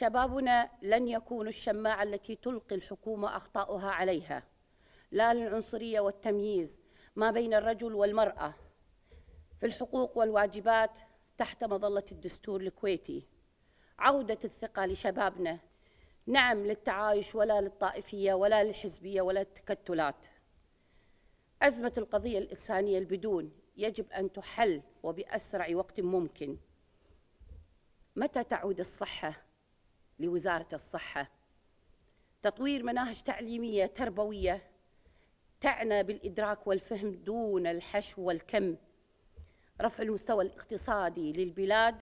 شبابنا لن يكونوا الشماعة التي تلقي الحكومة أخطاؤها عليها لا للعنصرية والتمييز ما بين الرجل والمرأة في الحقوق والواجبات تحت مظلة الدستور الكويتي عودة الثقة لشبابنا نعم للتعايش ولا للطائفية ولا للحزبية ولا التكتلات أزمة القضية الإنسانية البدون يجب أن تحل وبأسرع وقت ممكن متى تعود الصحة لوزارة الصحة تطوير مناهج تعليمية تربوية تعنى بالإدراك والفهم دون الحشو والكم رفع المستوى الاقتصادي للبلاد